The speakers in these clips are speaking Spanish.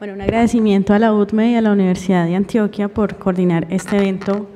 Bueno, un agradecimiento a la UDME y a la Universidad de Antioquia por coordinar este evento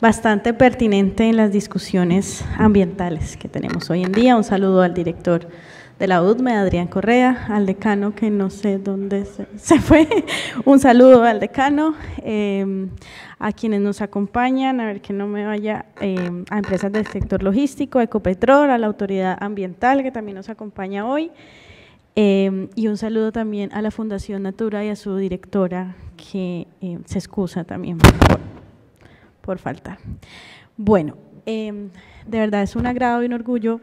bastante pertinente en las discusiones ambientales que tenemos hoy en día. Un saludo al director de la UDME, Adrián Correa, al decano que no sé dónde se, fue. Un saludo al decano, em, a quienes nos acompañan, a ver que no me vaya, em, a empresas del sector logístico, Ecopetrol, a la autoridad ambiental que también nos acompaña hoy. Em, y un saludo también a la Fundación Natura y a su directora, que em, se excusa también por, falta. Bueno, em, de verdad es un agrado y un orgullo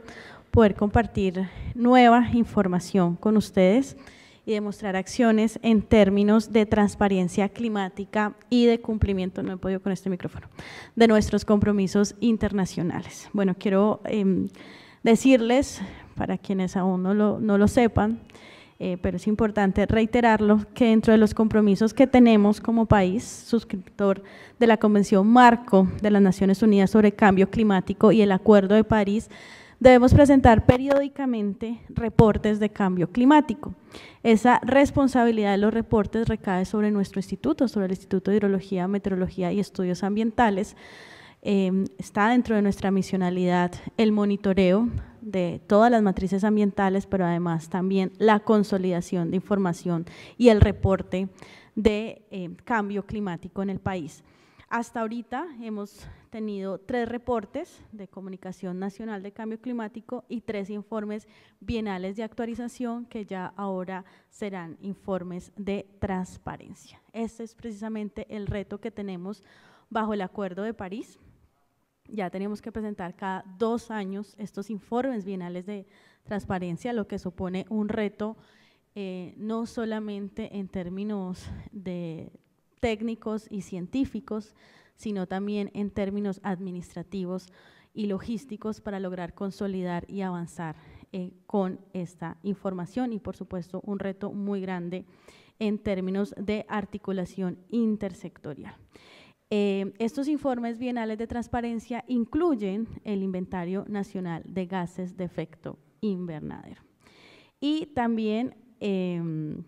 poder compartir nueva información con ustedes y demostrar acciones en términos de transparencia climática y de cumplimiento, no he podido con este micrófono, de nuestros compromisos internacionales. Bueno, quiero decirles para quienes aún no lo, no lo sepan, eh, pero es importante reiterarlo, que dentro de los compromisos que tenemos como país, suscriptor de la Convención Marco de las Naciones Unidas sobre Cambio Climático y el Acuerdo de París, debemos presentar periódicamente reportes de cambio climático. Esa responsabilidad de los reportes recae sobre nuestro instituto, sobre el Instituto de Hidrología, Meteorología y Estudios Ambientales. Eh, está dentro de nuestra misionalidad el monitoreo de todas las matrices ambientales, pero además también la consolidación de información y el reporte de eh, cambio climático en el país. Hasta ahorita hemos tenido tres reportes de Comunicación Nacional de Cambio Climático y tres informes bienales de actualización que ya ahora serán informes de transparencia. Este es precisamente el reto que tenemos bajo el Acuerdo de París, ya tenemos que presentar cada dos años estos informes bienales de transparencia, lo que supone un reto eh, no solamente en términos de técnicos y científicos, sino también en términos administrativos y logísticos para lograr consolidar y avanzar eh, con esta información y por supuesto un reto muy grande en términos de articulación intersectorial. Eh, estos informes bienales de transparencia incluyen el Inventario Nacional de Gases de Efecto Invernadero. Y también em,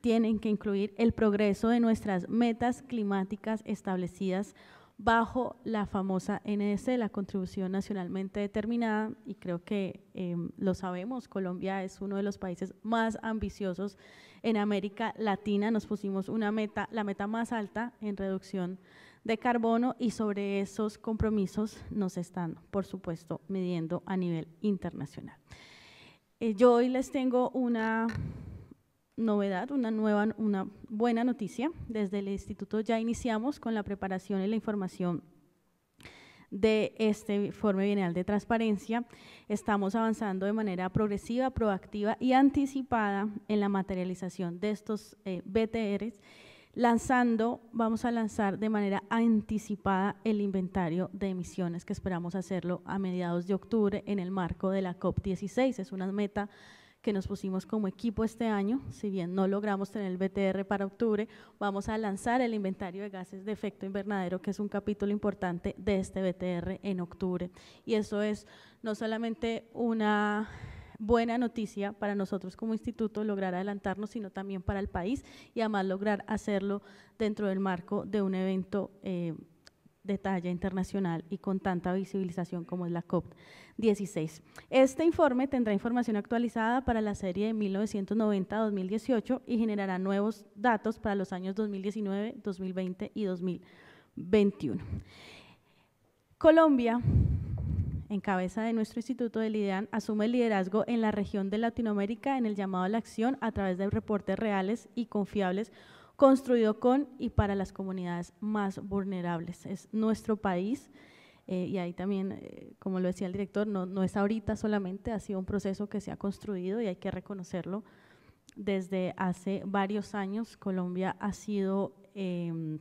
tienen que incluir el progreso de nuestras metas climáticas establecidas bajo la famosa NDC, la contribución nacionalmente determinada, y creo que em, lo sabemos, Colombia es uno de los países más ambiciosos en América Latina, nos pusimos una meta, la meta más alta en reducción de carbono y sobre esos compromisos nos están, por supuesto, midiendo a nivel internacional. Eh, yo hoy les tengo una novedad, una nueva, una buena noticia. Desde el instituto ya iniciamos con la preparación y la información de este informe bienal de transparencia. Estamos avanzando de manera progresiva, proactiva y anticipada en la materialización de estos eh, BTRs lanzando, vamos a lanzar de manera anticipada el inventario de emisiones que esperamos hacerlo a mediados de octubre en el marco de la COP16. Es una meta que nos pusimos como equipo este año, si bien no logramos tener el BTR para octubre, vamos a lanzar el inventario de gases de efecto invernadero, que es un capítulo importante de este BTR en octubre. Y eso es no solamente una buena noticia para nosotros como instituto lograr adelantarnos, sino también para el país y además lograr hacerlo dentro del marco de un evento eh, de talla internacional y con tanta visibilización como es la COP16. Este informe tendrá información actualizada para la serie de 1990 2018 y generará nuevos datos para los años 2019, 2020 y 2021. Colombia en cabeza de nuestro Instituto de IDEAN, asume el liderazgo en la región de Latinoamérica en el llamado a la acción a través de reportes reales y confiables construido con y para las comunidades más vulnerables. Es nuestro país eh, y ahí también, eh, como lo decía el director, no, no es ahorita solamente, ha sido un proceso que se ha construido y hay que reconocerlo. Desde hace varios años Colombia ha sido, em,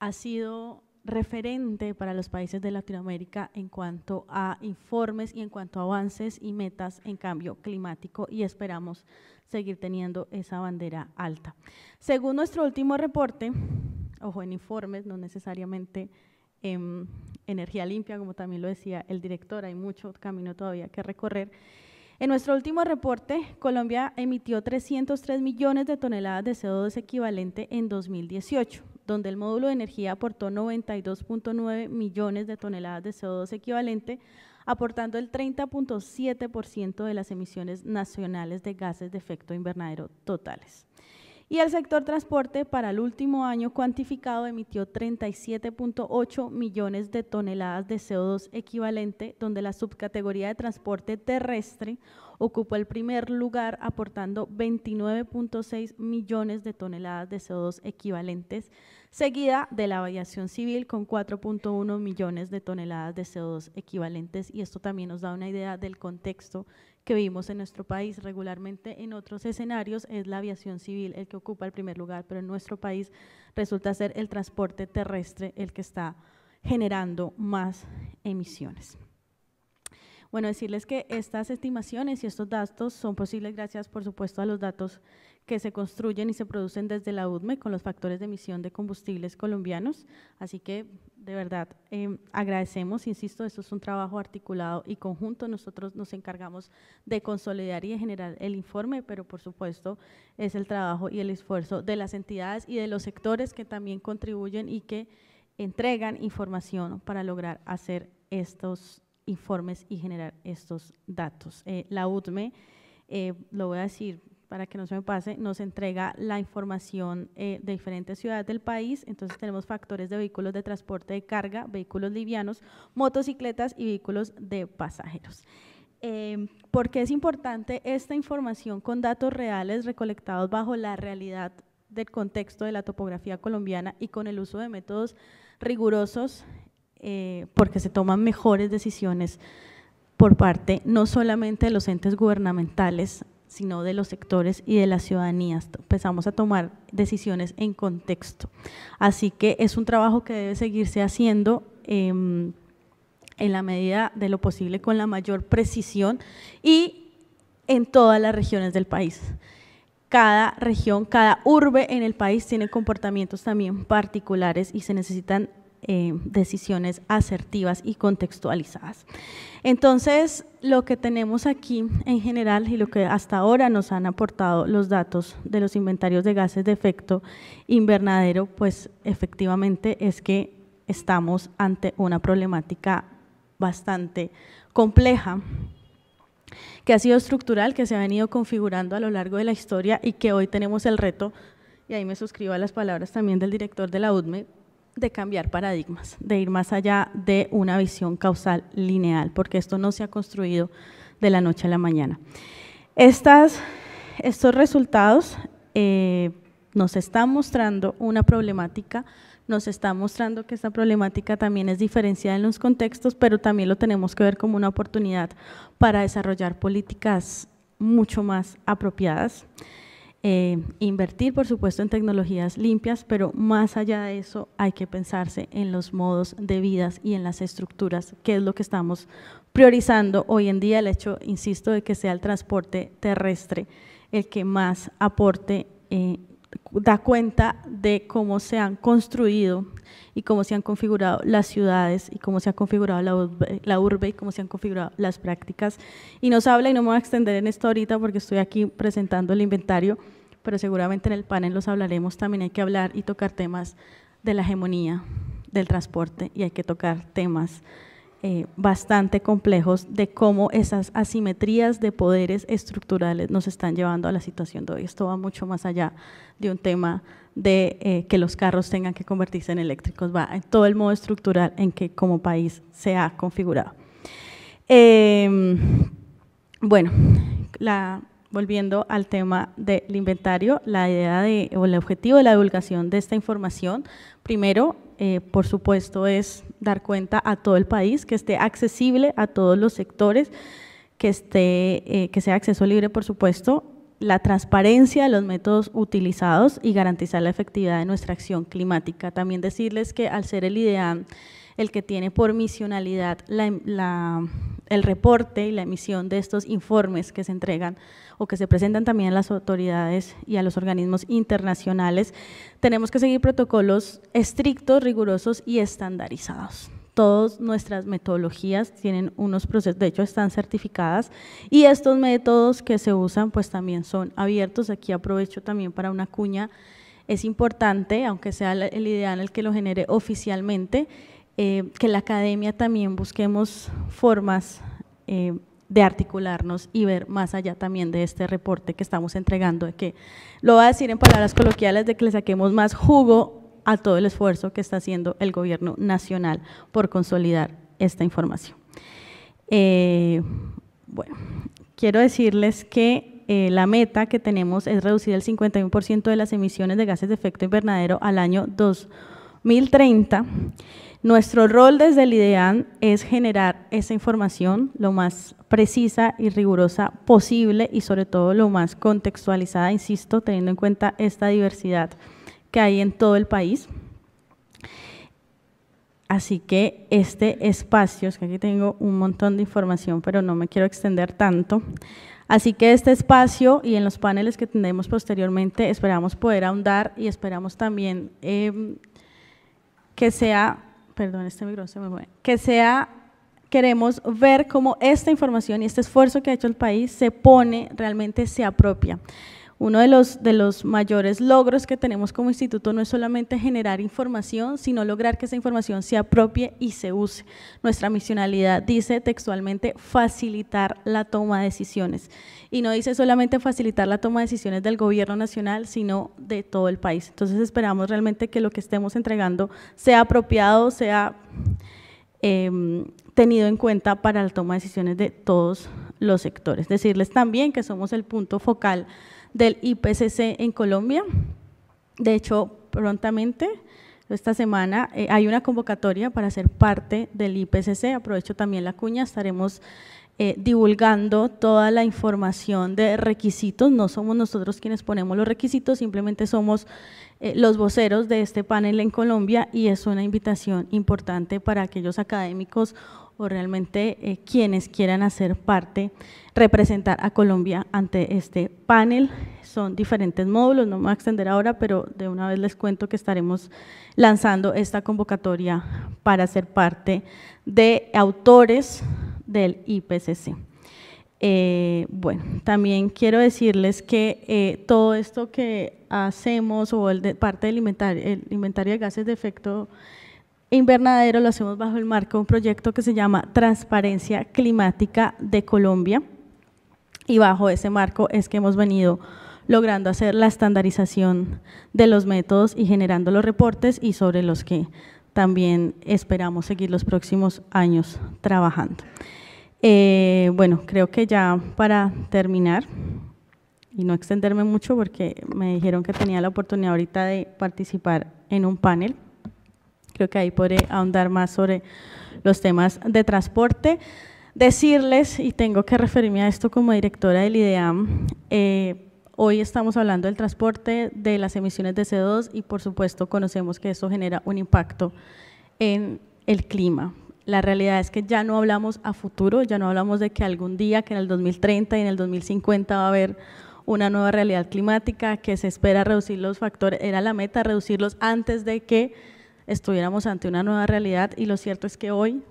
ha sido referente para los países de Latinoamérica en cuanto a informes y en cuanto a avances y metas en cambio climático y esperamos seguir teniendo esa bandera alta. Según nuestro último reporte, ojo en informes, no necesariamente en energía limpia, como también lo decía el director, hay mucho camino todavía que recorrer. En nuestro último reporte, Colombia emitió 303 millones de toneladas de CO2 equivalente en 2018 donde el módulo de energía aportó 92.9 millones de toneladas de CO2 equivalente, aportando el 30.7% de las emisiones nacionales de gases de efecto invernadero totales y el sector transporte para el último año cuantificado emitió 37.8 millones de toneladas de CO2 equivalente, donde la subcategoría de transporte terrestre ocupó el primer lugar aportando 29.6 millones de toneladas de CO2 equivalentes seguida de la aviación civil con 4.1 millones de toneladas de CO2 equivalentes y esto también nos da una idea del contexto que vivimos en nuestro país. Regularmente en otros escenarios es la aviación civil el que ocupa el primer lugar, pero en nuestro país resulta ser el transporte terrestre el que está generando más emisiones. Bueno, decirles que estas estimaciones y estos datos son posibles gracias, por supuesto, a los datos que se construyen y se producen desde la UDME con los factores de emisión de combustibles colombianos. Así que, de verdad, eh, agradecemos, insisto, esto es un trabajo articulado y conjunto. Nosotros nos encargamos de consolidar y de generar el informe, pero por supuesto es el trabajo y el esfuerzo de las entidades y de los sectores que también contribuyen y que entregan información para lograr hacer estos informes y generar estos datos. Eh, la UDME, eh, lo voy a decir, para que no se me pase, nos entrega la información eh, de diferentes ciudades del país. Entonces tenemos factores de vehículos de transporte de carga, vehículos livianos, motocicletas y vehículos de pasajeros. porque em, ¿Por qué es importante esta información con datos reales recolectados bajo la realidad del contexto de la topografía colombiana y con el uso de métodos rigurosos eh, porque se toman mejores decisiones por parte no solamente de los entes gubernamentales sino de los sectores y de las ciudadanías. Empezamos a tomar decisiones en contexto. Así que es un trabajo que debe seguirse haciendo. Em, en la medida de lo posible con la mayor precisión y en todas las regiones del país cada región, cada urbe en el país tiene comportamientos también particulares y se necesitan eh, decisiones asertivas y contextualizadas. Entonces, lo que tenemos aquí en general y lo que hasta ahora nos han aportado los datos de los inventarios de gases de efecto invernadero, pues efectivamente es que estamos ante una problemática bastante compleja que ha sido estructural, que se ha venido configurando a lo largo de la historia y que hoy tenemos el reto, y ahí me suscribo a las palabras también del director de la UDME, de cambiar paradigmas, de ir más allá de una visión causal lineal, porque esto no se ha construido de la noche a la mañana. estos resultados eh, nos están mostrando una problemática, nos está mostrando que esta problemática también es diferenciada en los contextos, pero también lo tenemos que ver como una oportunidad para desarrollar políticas mucho más apropiadas. Eh, invertir, por supuesto, en tecnologías limpias, pero más allá de eso hay que pensarse en los modos de vidas y en las estructuras, que es lo que estamos priorizando hoy en día, el hecho, insisto, de que sea el transporte terrestre el que más aporte, eh, da cuenta de cómo se han construido y cómo se han configurado las ciudades y cómo se ha configurado la urbe, y cómo se han configurado las prácticas. Y nos habla, y no me voy a extender en esto ahorita porque estoy aquí presentando el inventario, pero seguramente en el panel los hablaremos, también hay que hablar y tocar temas de la hegemonía del transporte y hay que tocar temas eh, bastante complejos de cómo esas asimetrías de poderes estructurales nos están llevando a la situación de hoy. Esto va mucho más allá de un tema de eh, que los carros tengan que convertirse en eléctricos, va en todo el modo estructural en que como país se ha configurado. Em, bueno, la volviendo al tema del inventario, la idea de, o el objetivo de la divulgación de esta información, primero, eh, por supuesto, es dar cuenta a todo el país, que esté accesible a todos los sectores, que, esté, eh, que sea acceso libre, por supuesto, la transparencia de los métodos utilizados y garantizar la efectividad de nuestra acción climática. También decirles que al ser el IDEAM el que tiene por misionalidad el reporte y la emisión de estos informes que se entregan o que se presentan también a las autoridades y a los organismos internacionales, tenemos que seguir protocolos estrictos, rigurosos y estandarizados. Todas nuestras metodologías tienen unos procesos, de hecho están certificadas y estos métodos que se usan pues también son abiertos. Aquí aprovecho también para una cuña. Es importante, aunque sea el ideal el que lo genere oficialmente, eh, que la academia también busquemos formas eh, de articularnos y ver más allá también de este reporte que estamos entregando, de que lo va a decir en palabras coloquiales, de que le saquemos más jugo a todo el esfuerzo que está haciendo el gobierno nacional por consolidar esta información. Eh, bueno, quiero decirles que eh, la meta que tenemos es reducir el 51% de las emisiones de gases de efecto invernadero al año 2030 nuestro rol desde el IDEAN es generar esa información lo más precisa y rigurosa posible y sobre todo lo más contextualizada, insisto, teniendo en cuenta esta diversidad que hay en todo el país. Así que este espacio, es que aquí tengo un montón de información, pero no me quiero extender tanto. Así que este espacio y en los paneles que tendremos posteriormente esperamos poder ahondar y esperamos también eh, que sea perdón, este micrófono se me que sea, queremos ver cómo esta información y este esfuerzo que ha hecho el país se pone, realmente se apropia. Uno de los, de los mayores logros que tenemos como instituto no es solamente generar información, sino lograr que esa información se apropie y se use. Nuestra misionalidad dice textualmente facilitar la toma de decisiones. Y no dice solamente facilitar la toma de decisiones del gobierno nacional, sino de todo el país. Entonces esperamos realmente que lo que estemos entregando sea apropiado, sea em, tenido en cuenta para la toma de decisiones de todos los sectores. Decirles también que somos el punto focal del IPCC en Colombia. De hecho, prontamente, esta semana, eh, hay una convocatoria para ser parte del IPCC. Aprovecho también la cuña, estaremos eh, divulgando toda la información de requisitos. No somos nosotros quienes ponemos los requisitos, simplemente somos eh, los voceros de este panel en Colombia y es una invitación importante para aquellos académicos o realmente eh, quienes quieran hacer parte, representar a Colombia ante este panel. Son diferentes módulos, no me voy a extender ahora, pero de una vez les cuento que estaremos lanzando esta convocatoria para ser parte de autores del IPCC. Eh, bueno, también quiero decirles que eh, todo esto que hacemos o el parte del inventario, el inventario de gases de efecto invernadero lo hacemos bajo el marco de un proyecto que se llama Transparencia Climática de Colombia y bajo ese marco es que hemos venido logrando hacer la estandarización de los métodos y generando los reportes y sobre los que también esperamos seguir los próximos años trabajando. Eh, bueno, creo que ya para terminar y no extenderme mucho porque me dijeron que tenía la oportunidad ahorita de participar en un panel. Creo que ahí podré ahondar más sobre los temas de transporte. Decirles, y tengo que referirme a esto como directora del IDEAM, eh, hoy estamos hablando del transporte, de las emisiones de CO2 y por supuesto conocemos que eso genera un impacto en el clima. La realidad es que ya no hablamos a futuro, ya no hablamos de que algún día, que en el 2030 y en el 2050 va a haber una nueva realidad climática, que se espera reducir los factores, era la meta reducirlos antes de que estuviéramos ante una nueva realidad y lo cierto es que hoy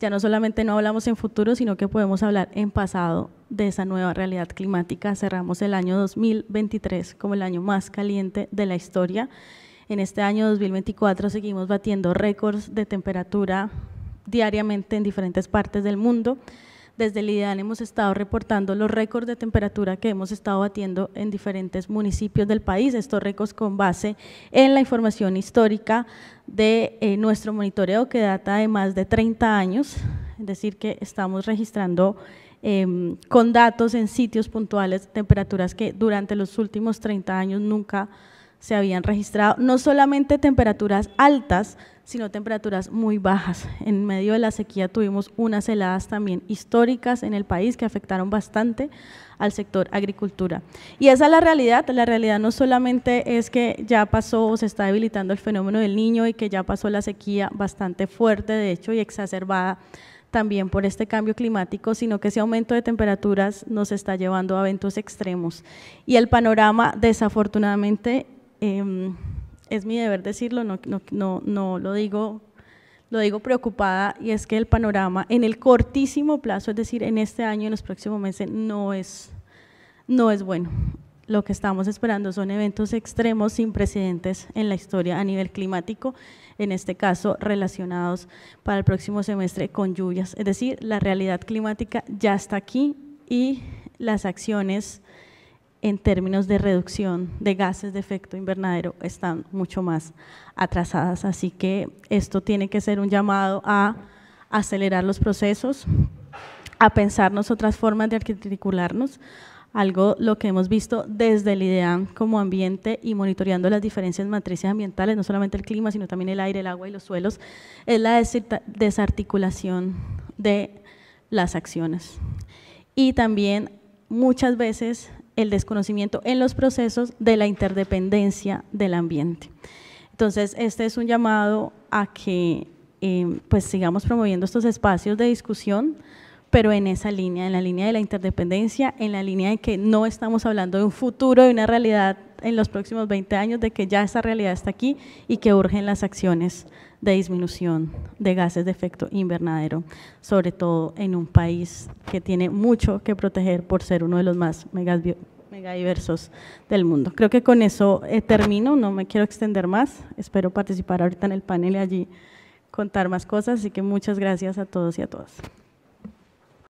ya no solamente no hablamos en futuro, sino que podemos hablar en pasado de esa nueva realidad climática. Cerramos el año 2023 como el año más caliente de la historia. En este año 2024 seguimos batiendo récords de temperatura diariamente en diferentes partes del mundo. Desde el IDEAN hemos estado reportando los récords de temperatura que hemos estado batiendo en diferentes municipios del país, estos récords con base en la información histórica de eh, nuestro monitoreo que data de más de 30 años, es decir, que estamos registrando em, con datos en sitios puntuales temperaturas que durante los últimos 30 años nunca se habían registrado, no solamente temperaturas altas, sino temperaturas muy bajas. En medio de la sequía tuvimos unas heladas también históricas en el país que afectaron bastante al sector agricultura. Y esa es la realidad, la realidad no solamente es que ya pasó o se está debilitando el fenómeno del niño y que ya pasó la sequía bastante fuerte, de hecho, y exacerbada también por este cambio climático, sino que ese aumento de temperaturas nos está llevando a eventos extremos. Y el panorama, desafortunadamente, em, es mi deber decirlo, no, no, no, lo digo lo digo preocupada y es que el panorama en el cortísimo plazo, es decir, en este año, en los próximos meses, no es, no es bueno. Lo que estamos esperando son eventos extremos sin precedentes en la historia a nivel climático, en este caso relacionados para el próximo semestre con lluvias. Es decir, la realidad climática ya está aquí y las acciones en términos de reducción de gases de efecto invernadero están mucho más atrasadas. Así que esto tiene que ser un llamado a acelerar los procesos, a pensarnos otras formas de articularnos, algo lo que hemos visto desde el IDEAM como ambiente y monitoreando las diferencias matrices ambientales, no solamente el clima, sino también el aire, el agua y los suelos, es la desarticulación de las acciones. Y también muchas veces el desconocimiento en los procesos de la interdependencia del ambiente. Entonces, este es un llamado a que em, pues sigamos promoviendo estos espacios de discusión, pero en esa línea, en la línea de la interdependencia, en la línea de que no estamos hablando de un futuro, de una realidad en los próximos 20 años de que ya esa realidad está aquí y que urgen las acciones de disminución de gases de efecto invernadero, sobre todo en un país que tiene mucho que proteger por ser uno de los más megadiversos del mundo. Creo que con eso eh, termino, no me quiero extender más, espero participar ahorita en el panel y allí contar más cosas, así que muchas gracias a todos y a todas.